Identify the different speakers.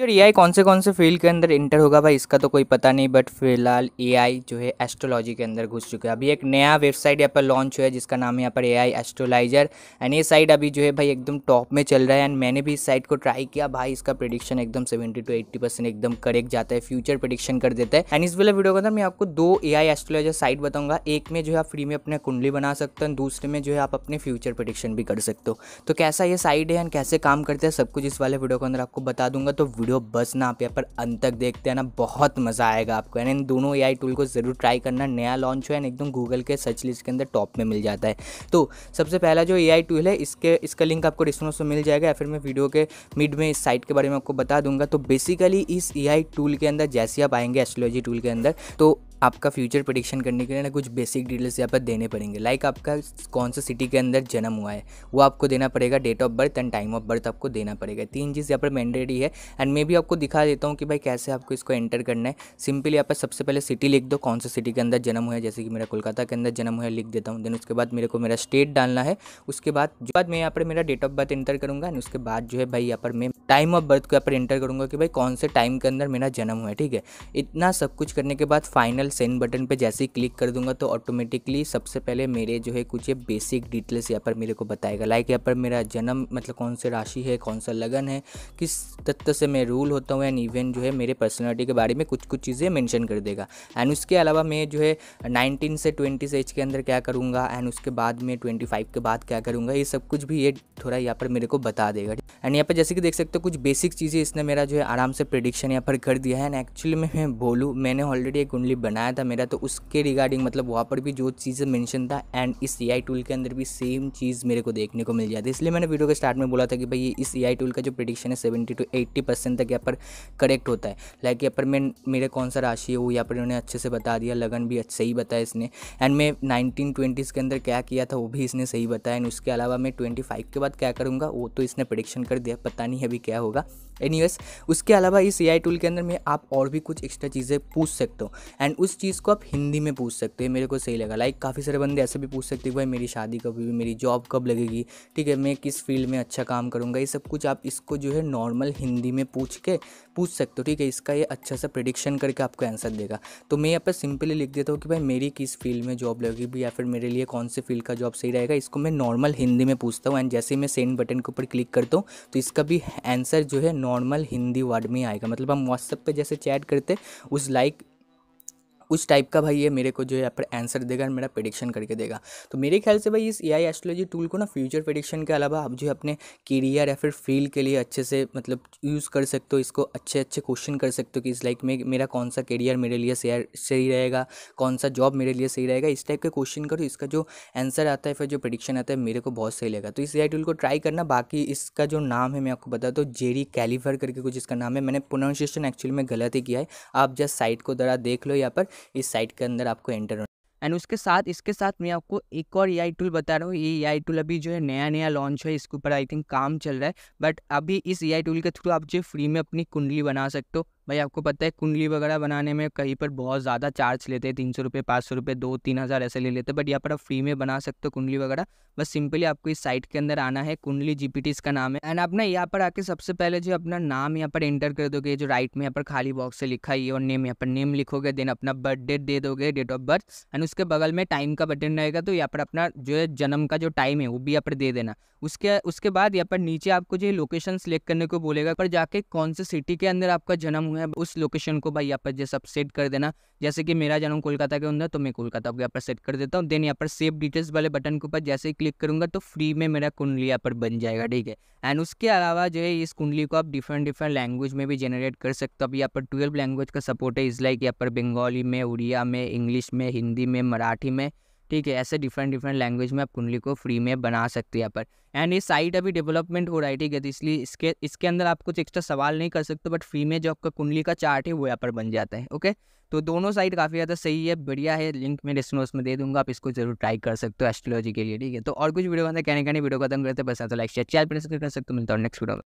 Speaker 1: जो ए कौन से कौन से फील्ड के अंदर इंटर होगा भाई इसका तो कोई पता नहीं बट फिलहाल ए जो है एस्ट्रोलॉजी के अंदर घुस चुका है अभी एक नया वेबसाइट यहाँ पर लॉन्च हुआ है जिसका नाम है यहाँ पर ए आई एस्ट्रोलाइजर एंड ये साइट अभी जो है भाई एकदम टॉप में चल रहा है एंड मैंने भी इस साइट को ट्राई किया भाई इसका प्रडिक्शन एकदम सेवेंटी टू एट्टी एकदम करेक्ट जाता है फ्यूचर प्रडिक्शन कर देता है एंड इस वाला वीडियो के अंदर मैं आपको दो ए आई एस्ट्रोलॉजर साइट बताऊंगा एक में जो है आप फ्री में अपने कुंडली बना सकते हो दूसरे में जो है आप अपने फ्यूचर प्रडिक्शन भी कर सकते हो तो कैसा ये साइट है एंड कैसे काम करते हैं सब कुछ इस वाले वीडियो के अंदर आपको बता दूंगा तो वीडियो बस ना आप यहाँ पर अंत तक देखते हैं ना बहुत मज़ा आएगा आपको यानी इन दोनों ए टूल को ज़रूर ट्राई करना नया लॉन्च हुआ है एकदम गूगल के सर्च लिस्ट के अंदर टॉप में मिल जाता है तो सबसे पहला जो ए टूल है इसके इसका लिंक आपको डिस्क्रिप्शन में मिल जाएगा या फिर मैं वीडियो के मिड में इस साइट के बारे में आपको बता दूंगा तो बेसिकली इस ए टूल के अंदर जैसे आप आएंगे एस्ट्रोलॉजी टूल के अंदर तो आपका फ्यूचर प्रडिक्शन करने के लिए ना कुछ बेसिक डिटेल्स यहाँ पर देने पड़ेंगे लाइक आपका कौन सा सिटी के अंदर जन्म हुआ है वो आपको देना पड़ेगा date of birth and time of birth आपको देना पड़ेगा तीन चीज़ यहाँ पर मैंडेटरी है एंड मैं भी आपको दिखा देता हूँ कि भाई कैसे आपको इसको एंटर करना है सिंपली यहाँ पर सबसे पहले सिटी लिख दो कौन सा सिटी के अंदर जन्म हुआ है जैसे कि मेरा कोलकाता के अंदर जन्म हुआ है लिख देता हूँ देन उसके बाद मेरे को मेरा स्टेट डालना है उसके बाद जो बाद मैं यहाँ पर मेरा डेट ऑफ बर्थ एंटर करूँगा एंड उसके बाद जो है भाई यहाँ पर मैं टाइम ऑफ बर्थ को यहाँ पर एंटर करूँगा कि भाई कौन से टाइम के अंदर मेरा जन्म हुआ है ठीक है इतना सब कुछ करने के बाद फाइनल फाइनल सेंड बटन पे जैसे ही क्लिक कर दूंगा तो ऑटोमेटिकली सबसे पहले मेरे जो है कुछ ये बेसिक डिटेल्स यहाँ पर मेरे को बताएगा लाइक यहाँ पर मेरा जन्म मतलब कौन से राशि है कौन सा लगन है किस तत्व से मैं रूल होता हूँ एंड इवन जो है मेरे पर्सनैलिटी के बारे में कुछ कुछ चीज़ें मैंशन कर देगा एंड उसके अलावा मैं जो है नाइनटीन से ट्वेंटी से एज के अंदर क्या करूँगा एंड उसके बाद में ट्वेंटी के बाद क्या करूँगा ये सब कुछ भी ये थोड़ा यहाँ पर मेरे को बता देगा एंड यहाँ पर जैसे कि देख सकते हो कुछ बेसिक चीज़ें इसने मेरा जो है आराम से प्रिडिक्शन यहाँ पर कर दिया है एंड एक्चुअली मैं मैं बोलूँ मैंने ऑलरेडी एक कुंडली बनाया था मेरा तो उसके रिगार्डिंग मतलब वहाँ पर भी जो चीज़ें मैंशन था एंड इस ए टूल के अंदर भी सेम चीज़ मेरे को देखने को मिल जाती है इसलिए मैंने वीडियो के स्टार्ट में बोला था कि भाई ये इस ए टूल का जो प्रिडिक्शन है सेवेंटी टू एट्टी परसेंट तक यहाँ पर करेक्ट होता है लाइक यहाँ पर मैं मेरे कौन सा राशि है वो यहाँ पर इन्होंने अच्छे से बता दिया लगन भी सही बताया इसने एंड मैं नाइनटीन ट्वेंटीज़ के अंदर क्या किया था वो भी इसने सही बताया एंड उसके अलावा मैं ट्वेंटी फाइव के बाद क्या करूँगा वो तो इसने प्रडिक्शन कर कर दिया पता नहीं अभी क्या होगा एनी उसके अलावा इस ए टूल के अंदर में आप और भी कुछ एक्स्ट्रा चीज़ें पूछ सकते हो एंड उस चीज़ को आप हिंदी में पूछ सकते हो मेरे को सही लगा लाइक काफ़ी सारे बंदे ऐसे भी पूछ सकते हो भाई मेरी शादी कब हुई मेरी जॉब कब लगेगी ठीक है मैं किस फील्ड में अच्छा काम करूँगा ये सब कुछ आप इसको जो है नॉर्मल हिंदी में पूछ के पूछ सकते हो ठीक है इसका ये अच्छा सा प्रिडिक्शन करके आपको आंसर देगा तो मैं यहाँ पर सिंपली लिख देता हूँ कि भाई मेरी किस फील्ड में जॉब लगेगी या फिर मेरे लिए कौन से फील्ड का जॉब सही रहेगा इसको मैं नॉर्मल हिंदी में पूछता हूँ एंड जैसे ही मैं सेंड बटन के ऊपर क्लिक करता हूँ तो इसका भी आंसर जो है नॉर्मल हिंदी वर्ड में आएगा मतलब हम व्हाट्सअप पर जैसे चैट करते उस लाइक उस टाइप का भाई ये मेरे को जो है पर आंसर देगा और मेरा प्रडिक्शन करके देगा तो मेरे ख्याल से भाई इस ए आई एस्ट्रोलॉजी टूल को ना फ्यूचर प्रडिक्शन के अलावा आप जो है अपने करियर या फिर फील्ड के लिए अच्छे से मतलब यूज़ कर सकते हो इसको अच्छे अच्छे क्वेश्चन कर सकते हो कि इस लाइक में मेरा कौन सा करियर मेरे लिए सही रहेगा कौन सा जॉब मेरे लिए सही रहेगा इस टाइप के क्वेश्चन करो इसका जो आंसर आता है फिर जो प्रडिक्शन आता है मेरे को बहुत सही लगा तो इस ए टूल को ट्राई करना बाकी इसका जो नाम है मैं आपको बता दो जेरी कैलिफर करके कुछ इसका नाम है मैंने प्रोनाउंसिएशन एक्चुअली में गलत ही किया है आप जस्ट साइट को ज़रा देख लो यहाँ पर इस साइट के अंदर आपको एंटर होना एंड उसके साथ इसके साथ मैं आपको एक और ए टूल बता रहा हूँ ये ए टूल अभी जो है नया नया लॉन्च है इसके ऊपर आई थिंक काम चल रहा है बट अभी इस ए टूल के थ्रू आप जो फ्री में अपनी कुंडली बना सकते हो भाई आपको पता है कुंडली वगैरह बनाने में कहीं पर बहुत ज़्यादा चार्ज लेते हैं तीन सौ रुपये पाँच सौ रुपये दो तीन हज़ार ऐसे ले लेते हैं बट यहाँ पर आप फ्री में बना सकते हो कुंडली वगैरह बस सिंपली आपको इस साइट के अंदर आना है कुंडली जी पी इसका नाम है एंड आप ना यहाँ पर आके सबसे पहले जो अपना नाम यहाँ पर एंटर कर दोगे जो राइट में यहाँ पर खाली बॉक्स से लिखा है और नेम यहाँ पर नेम लिखोगे देन अपना बर्थ डेट दे दोगे डेट ऑफ बर्थ एंड उसके बगल में टाइम का बटन रहेगा तो यहाँ पर अपना जो है जन्म का जो टाइम है वो भी यहाँ पर दे देना उसके उसके बाद यहाँ पर नीचे आपको जो लोकेशन सेलेक्ट करने को बोलेगा पर जाके कौन से सिटी के अंदर आपका जन्म होंगे उस लोकेशन को भाई यहाँ पर जैसे आप सेट कर देना जैसे कि मेरा जन्म कोलकाता के अंदर तो मैं कोलकाता को यहाँ पर सेट कर देता हूँ देन यहाँ पर सेव डिटेल्स वाले बटन के ऊपर जैसे ही क्लिक करूँगा तो फ्री में मेरा कुंडली यहाँ पर बन जाएगा ठीक है एंड उसके अलावा जो है इस कुंडली को आप डिफरेंट डिफरेंट लैंग्वेज में भी जनरेट कर सकते हो अब यहाँ पर ट्वेल्व लैंग्वेज का सपोर्ट है इस लाइक यहाँ पर बंगाली में उड़िया में इंग्लिश में हिंदी में मराठी में ठीक है ऐसे डिफरेंट डिफरेंट लैंग्वेज में आप कुंडली को फ्री में बना सकते हैं यहाँ पर एंड ये साइट अभी डेवलपमेंट हो रहा है ठीक है तो इसलिए इसके इसके अंदर आप कुछ एक्स्ट्रा सवाल नहीं कर सकते बट फ्री में जो आपका कुंडली का चार्ट है वो यहाँ पर बन जाता है ओके तो दोनों साइट काफ़ी ज़्यादा सही है बढ़िया है लिंक मैं डिस्क्रिप्शन में दे दूंगा आप इसको जरूर ट्राई कर सकते हो एस्ट्रोलॉजी के लिए ठीक है तो और कुछ वीडियो कहने कहने वीडियो खत्म करते हैं बस तो लाइक शेयर चैनल पर कर सकते हो मिलता हूँ नेक्स्ट वीडियो